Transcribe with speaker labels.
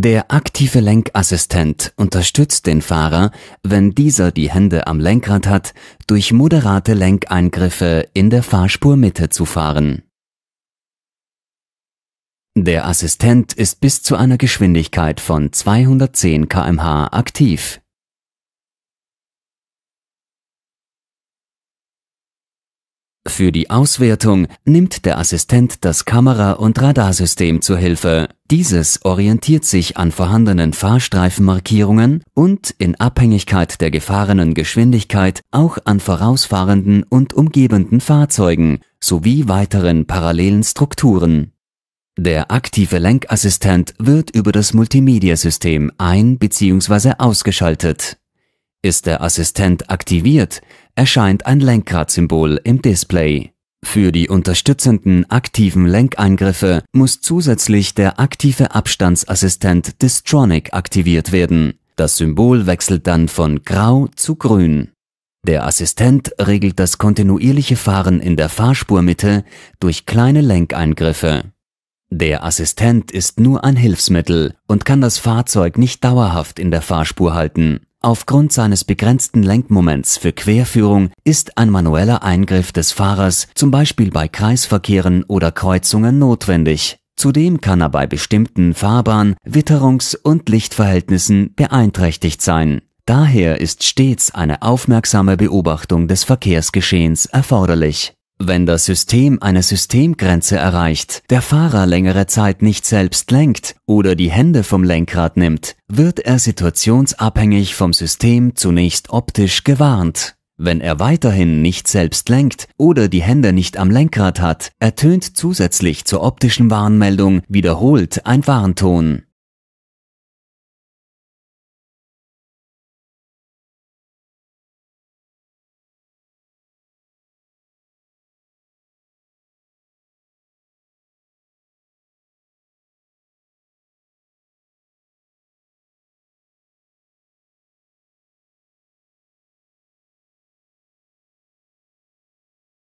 Speaker 1: Der aktive Lenkassistent unterstützt den Fahrer, wenn dieser die Hände am Lenkrad hat, durch moderate Lenkeingriffe in der Fahrspurmitte zu fahren. Der Assistent ist bis zu einer Geschwindigkeit von 210 kmh aktiv Für die Auswertung nimmt der Assistent das Kamera- und Radarsystem zu Hilfe. Dieses orientiert sich an vorhandenen Fahrstreifenmarkierungen und in Abhängigkeit der gefahrenen Geschwindigkeit auch an vorausfahrenden und umgebenden Fahrzeugen sowie weiteren parallelen Strukturen. Der aktive Lenkassistent wird über das Multimedia-System ein- bzw. ausgeschaltet. Ist der Assistent aktiviert, erscheint ein Lenkradsymbol im Display. Für die unterstützenden aktiven Lenkeingriffe muss zusätzlich der aktive Abstandsassistent Distronic aktiviert werden. Das Symbol wechselt dann von grau zu grün. Der Assistent regelt das kontinuierliche Fahren in der Fahrspurmitte durch kleine Lenkeingriffe. Der Assistent ist nur ein Hilfsmittel und kann das Fahrzeug nicht dauerhaft in der Fahrspur halten. Aufgrund seines begrenzten Lenkmoments für Querführung ist ein manueller Eingriff des Fahrers zum Beispiel bei Kreisverkehren oder Kreuzungen notwendig. Zudem kann er bei bestimmten Fahrbahn-, Witterungs- und Lichtverhältnissen beeinträchtigt sein. Daher ist stets eine aufmerksame Beobachtung des Verkehrsgeschehens erforderlich wenn das System eine Systemgrenze erreicht, der Fahrer längere Zeit nicht selbst lenkt oder die Hände vom Lenkrad nimmt, wird er situationsabhängig vom System zunächst optisch gewarnt. Wenn er weiterhin nicht selbst lenkt oder die Hände nicht am Lenkrad hat, ertönt zusätzlich zur optischen Warnmeldung wiederholt ein Warnton.